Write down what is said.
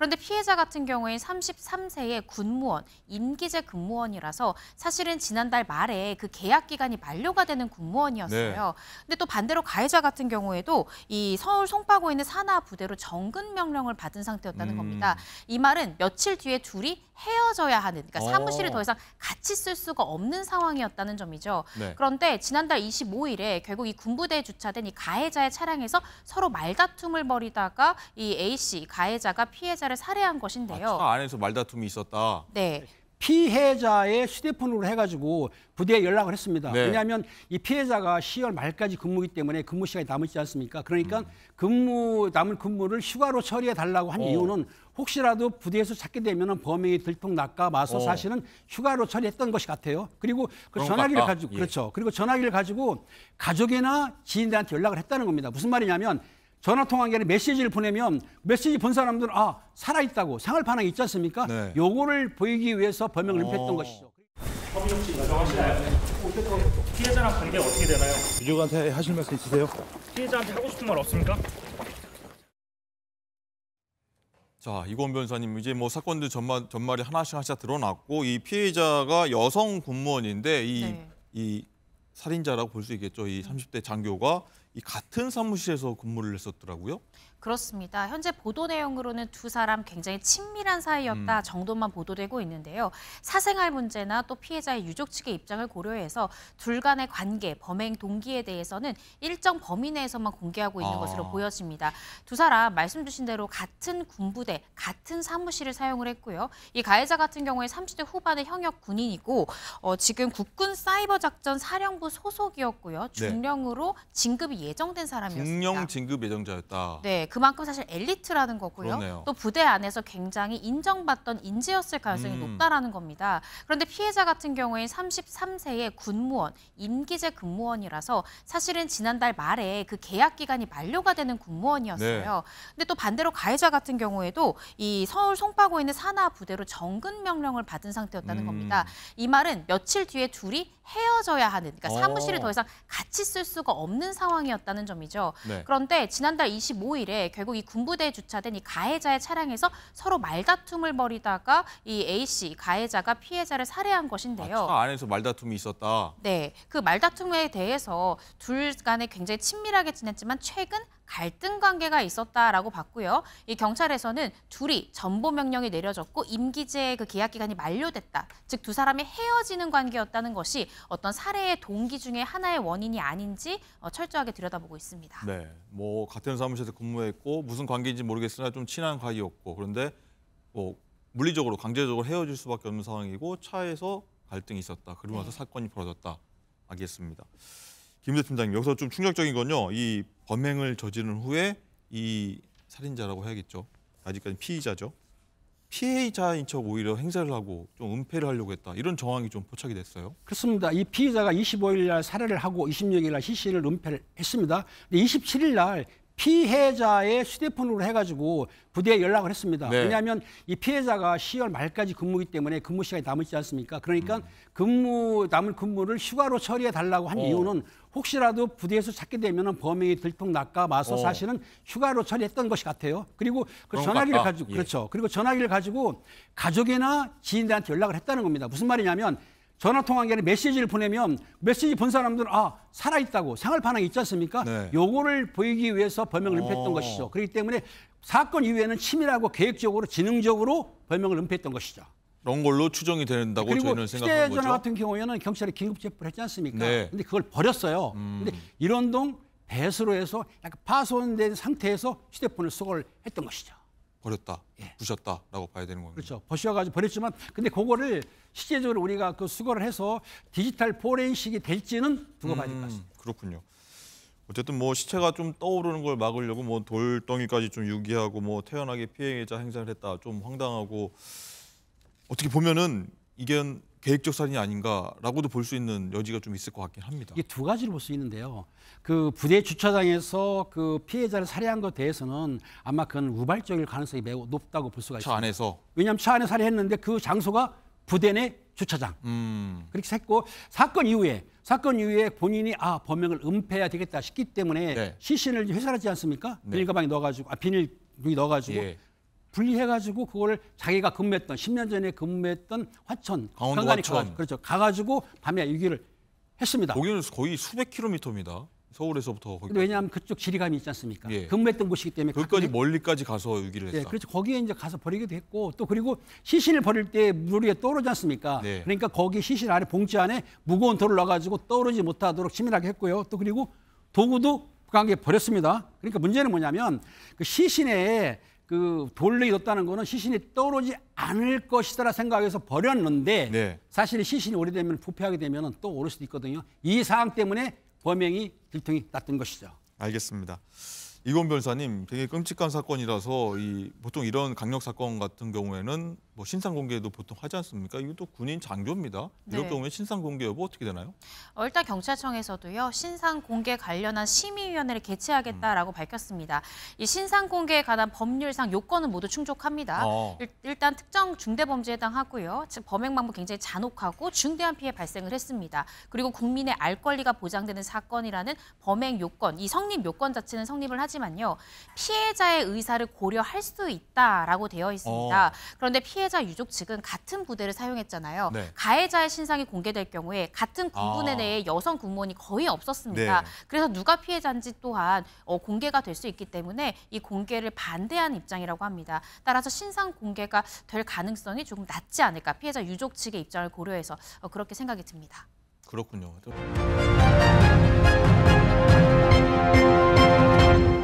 그런데 피해자 같은 경우에 33세의 군무원, 임기제 근무원이라서 사실은 지난달 말에 그 계약 기간이 만료가 되는 군무원이었어요. 네. 근데 또 반대로 가해자 같은 경우에도 이 서울 송파구에 있는 산하 부대로 정근 명령을 받은 상태였다는 음. 겁니다. 이 말은 며칠 뒤에 둘이 헤어져야 하는 그러니까 어. 사무실을 더 이상 같이 쓸 수가 없는 상황이었다는 점이죠. 네. 그런데 지난달 25일에 결국 이 군부대에 주차된 이 가해자의 차량에서 서로 말다툼을 벌이다가 이 A 씨 가해자가 피해자를 살해한 것인데요. 아, 차 안에서 말다툼이 있었다. 네. 피해자의 휴대폰으로 해가지고 부대에 연락을 했습니다. 네. 왜냐하면 이 피해자가 10월 말까지 근무기 때문에 근무 시간이 남았지 않습니까? 그러니까 음. 근무 남은 근무를 휴가로 처리해 달라고 한 어. 이유는 혹시라도 부대에서 찾게 되면 범행이 들통날까 봐서 어. 사실은 휴가로 처리했던 것이 같아요. 그리고 그 전화기를 같다. 가지고 예. 그렇죠. 그리고 전화기를 가지고 가족이나 지인들한테 연락을 했다는 겁니다. 무슨 말이냐면 전화 통화한 게 아니라 메시지를 보내면 메시지 본 사람들은 아 살아있다고 생활 반응이 있지 않습니까? 네. 요거를 보이기 위해서 범행을 입혔던 어. 것이죠. 네. 피해자랑 관계 어떻게 되나요? 유족한테 하실 말씀 있으세요? 피해자한테 하고 싶은 말 없습니까? 자, 이권 변사님 이제 뭐 사건들 전말, 전말이 하나씩 하나씩 드러났고 이 피해자가 여성 군무원인데 이, 네. 이 살인자라고 볼 수 있겠죠. 이 30대 장교가 이 같은 사무실에서 근무를 했었더라고요. 그렇습니다. 현재 보도 내용으로는 두 사람 굉장히 친밀한 사이였다 음. 정도만 보도되고 있는데요. 사생활 문제나 또 피해자의 유족 측의 입장을 고려해서 둘 간의 관계, 범행 동기에 대해서는 일정 범위 내에서만 공개하고 있는 아. 것으로 보여집니다. 두 사람 말씀 주신 대로 같은 군부대, 같은 사무실을 사용을 했고요. 이 가해자 같은 경우에 30대 후반의 형역 군인이고 어, 지금 국군 사이버 작전 사령부 소속이었고요. 네. 중령으로 네. 진급이 예정된 사람이었습니다. 중령 진급 예정자였다. 네. 그만큼 사실 엘리트라는 거고요. 그러네요. 또 부대 안에서 굉장히 인정받던 인재였을 가능성이 음. 높다라는 겁니다. 그런데 피해자 같은 경우에 33세의 군무원, 임기제 근무원이라서 사실은 지난달 말에 그 계약 기간이 만료가 되는 군무원이었어요. 네. 근데 또 반대로 가해자 같은 경우에도 이 서울 송파구에 있는 산하 부대로 정근 명령을 받은 상태였다는 음. 겁니다. 이 말은 며칠 뒤에 둘이 헤어져야 하는 그러니까 어. 사무실을 오. 더 이상 같이 쓸 수가 없는 상황이었다는 점이죠. 네. 그런데 지난달 25일에 있 결국 이 군부대에 주차된 이 가해자의 차량에서 서로 말다툼을 벌이다가 이 A 씨 가해자가 피해자를 살해한 것인데요. 아, 차 안에서 말다툼이 있었다. 네, 그 말다툼에 대해서 둘 간에 굉장히 친밀하게 지냈지만 최근 갈등 관계가 있었다라고 봤고요. 이 경찰에서는 둘이 전보 명령이 내려졌고 임기제의 그 계약 기간이 만료됐다. 즉 두 사람이 헤어지는 관계였다는 것이 어떤 사례의 동기 중에 하나의 원인이 아닌지 어, 철저하게 들여다보고 있습니다. 네, 뭐 같은 사무실에서 근무했고 무슨 관계인지 모르겠으나 좀 친한 관이였고 그런데 뭐 물리적으로 강제적으로 헤어질 수밖에 없는 상황이고 차에서 갈등이 있었다. 그러면서 네. 사건이 벌어졌다. 알겠습니다. 김대 팀장님 여기서 좀 충격적인 건요. 이 범행을 저지른 후에 이 살인자라고 해야겠죠. 아직까지 피의자죠. 피해자인 척 오히려 행사를 하고 좀 은폐를 하려고 했다. 이런 정황이 좀 포착이 됐어요. 그렇습니다. 이 피의자가 25일 날 살해를 하고 26일 날 시신을 은폐를 했습니다. 근데 27일 날 피해자의 휴대폰으로 해가지고 부대에 연락을 했습니다. 네. 왜냐하면 이 피해자가 10월 말까지 근무이기 때문에 근무 시간이 남았지 않습니까? 그러니까 음. 근무 남은 근무를 휴가로 처리해 달라고 한 어. 이유는 혹시라도 부대에서 찾게 되면 범행이 들통날까 봐서 어. 사실은 휴가로 처리했던 것이 같아요. 그리고 그 전화기를 같다. 가지고 예. 그렇죠. 그리고 전화기를 가지고 가족이나 지인들한테 연락을 했다는 겁니다. 무슨 말이냐면 전화 통화한 게 아니라 메시지를 보내면 메시지 본 사람들은 아 살아있다고 생활 반응이 있지 않습니까? 네. 요거를 보이기 위해서 범행을 어. 은폐했던 것이죠. 그렇기 때문에 사건 이후에는 치밀하고 계획적으로 지능적으로 범행을 은폐했던 것이죠. 그런 걸로 추정이 된다고 저희는 생각한 거죠. 그리 전화 같은 경우에는 경찰에 긴급 체포를 했지 않습니까? 네. 근데 그걸 버렸어요. 음. 근데 이런 동 배수로 해서 약간 파손된 상태에서 휴대폰을 수거를 했던 것이죠. 버렸다, 예. 부셨다라고 봐야 되는 겁니다. 그렇죠. 버셔가지고 버렸지만 근데 그거를 실제적으로 우리가 그 수거를 해서 디지털 포렌식이 될지는 두고 봐야 될것 음, 같습니다. 그렇군요. 어쨌든 뭐 시체가 좀 떠오르는 걸 막으려고 뭐 돌덩이까지 좀 유기하고 뭐 태연하게 피해자 행사를 했다 좀 황당하고 어떻게 보면은 이게 계획적 살인이 아닌가라고도 볼 수 있는 여지가 좀 있을 것 같긴 합니다. 이게 두 가지로 볼 수 있는데요. 그 부대 주차장에서 그 피해자를 살해한 것에 대해서는 아마 그건 우발적일 가능성이 매우 높다고 볼 수가 있습니다. 차 안에서. 왜냐하면 차 안에 살해했는데 그 장소가 부대 내 주차장. 음. 그렇게 했고 사건 이후에 사건 이후에 본인이 아 범행을 은폐해야 되겠다 싶기 때문에 네. 시신을 회사하지 않습니까? 네. 비닐가방에 넣어가지고 아 비닐 여기 넣어가지고 예. 분리해가지고 그걸 자기가 근무했던 10년 전에 근무했던 화천 강원도 화천. 가가지 그렇죠. 가가지고 밤에 유기를 했습니다. 거기는 거의 수백 킬로미터입니다. 서울에서부터 거기. 왜냐하면 그쪽 지리감이 있지 않습니까? 예. 근무했던 곳이기 때문에 거기까지 멀리까지 가서 유기를 예, 했다. 예, 그렇죠. 거기에 이제 가서 버리기도 했고 또 그리고 시신을 버릴 때물에 떠오르지 않습니까? 네. 그러니까 거기 시신 안에 봉지 안에 무거운 돌을 넣어가지고 떠오르지 못하도록 치밀하게 했고요. 또 그리고 도구도 북한에 버렸습니다. 그러니까 문제는 뭐냐면 그 시신에 그 돌로 이었다는 거는 시신이 떠오르지 않을 것이다라 생각해서 버렸는데 네. 사실 시신이 오래되면 부패하게 되면 또 오를 수도 있거든요. 이 사항 때문에 범행이 들통이 났던 것이죠. 알겠습니다. 이건 변사님 되게 끔찍한 사건이라서 이 보통 이런 강력 사건 같은 경우에는 뭐 신상 공개도 보통 하지 않습니까? 이것도 군인 장교입니다. 이럴 네. 경우에 신상 공개 여부 어떻게 되나요? 어, 일단 경찰청에서도요 신상 공개 관련한 심의위원회를 개최하겠다라고 음. 밝혔습니다. 이 신상 공개에 관한 법률상 요건은 모두 충족합니다. 아. 일, 단 특정 중대 범죄에 해당하고요, 즉 범행 방법 굉장히 잔혹하고 중대한 피해 발생을 했습니다. 그리고 국민의 알 권리가 보장되는 사건이라는 범행 요건, 이 성립 요건 자체는 성립을 하지만요 피해자의 의사를 고려할 수 있다라고 되어 있습니다. 어. 그런데 피해 피해자 유족 측은 같은 부대를 사용했잖아요. 네. 가해자의 신상이 공개될 경우에 같은 군부대 아. 내에 여성 군무원이 거의 없었습니다. 네. 그래서 누가 피해자인지 또한 어, 공개가 될 수 있기 때문에 이 공개를 반대한 입장이라고 합니다. 따라서 신상 공개가 될 가능성이 조금 낮지 않을까 피해자 유족 측의 입장을 고려해서 어, 그렇게 생각이 듭니다. 그렇군요.